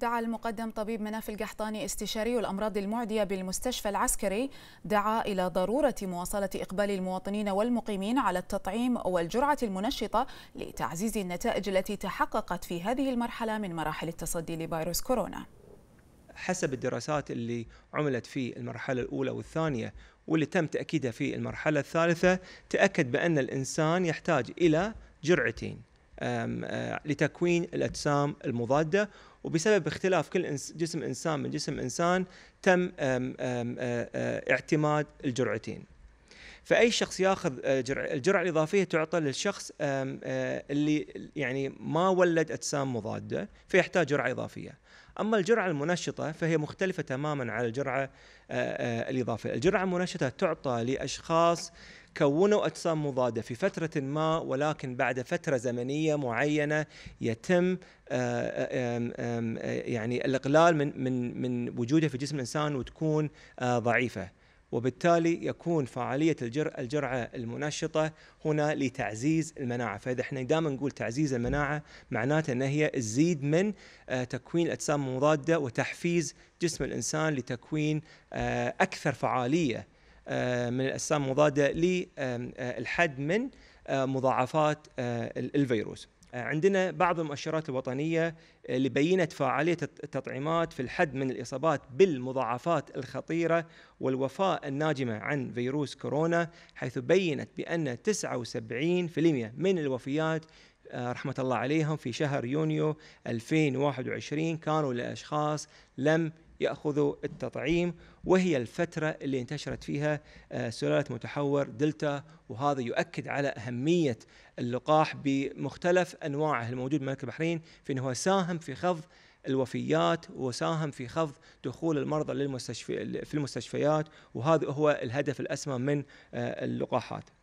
دعا المقدم طبيب مناف القحطاني استشاري الأمراض المعدية بالمستشفى العسكري دعا إلى ضرورة مواصلة إقبال المواطنين والمقيمين على التطعيم والجرعة المنشطة لتعزيز النتائج التي تحققت في هذه المرحلة من مراحل التصدي لفيروس كورونا حسب الدراسات اللي عملت في المرحلة الأولى والثانية واللي تم تأكيدها في المرحلة الثالثة تأكد بأن الإنسان يحتاج إلى جرعتين لتكوين الاجسام المضاده وبسبب اختلاف كل جسم انسان من جسم انسان تم اعتماد الجرعتين. فاي شخص ياخذ الجرعه الاضافيه تعطى للشخص اللي يعني ما ولد اجسام مضاده فيحتاج جرعه اضافيه. اما الجرعه المنشطه فهي مختلفه تماما عن الجرعه الاضافيه، الجرعه المنشطه تعطى لاشخاص كونوا أجسام مضادة في فترة ما ولكن بعد فترة زمنية معينة يتم آه، آه، آه، يعني الإقلال من من من وجودها في جسم الإنسان وتكون ضعيفة وبالتالي يكون فعالية الجرعة, الجرعة المنشطة هنا لتعزيز المناعة فإذا احنا دائما نقول تعزيز المناعة معناته أن هي تزيد من تكوين الأجسام المضادة وتحفيز جسم الإنسان لتكوين أكثر فعالية آه، من الاجسام المضاده للحد آه، آه، من مضاعفات الفيروس. عندنا بعض المؤشرات الوطنيه اللي بينت فعاليه التطعيمات في الحد من الاصابات بالمضاعفات الخطيره والوفاه الناجمه عن فيروس كورونا حيث بينت بان 79% من الوفيات رحمة الله عليهم في شهر يونيو 2021 كانوا لأشخاص لم يأخذوا التطعيم وهي الفترة اللي انتشرت فيها آه، سلالة متحور دلتا وهذا يؤكد على أهمية اللقاح بمختلف أنواعه الموجود بمملكة البحرين في أنه ساهم في خفض الوفيات وساهم في خفض دخول المرضى للمستشفى في المستشفيات وهذا هو الهدف الأسمى من آه، اللقاحات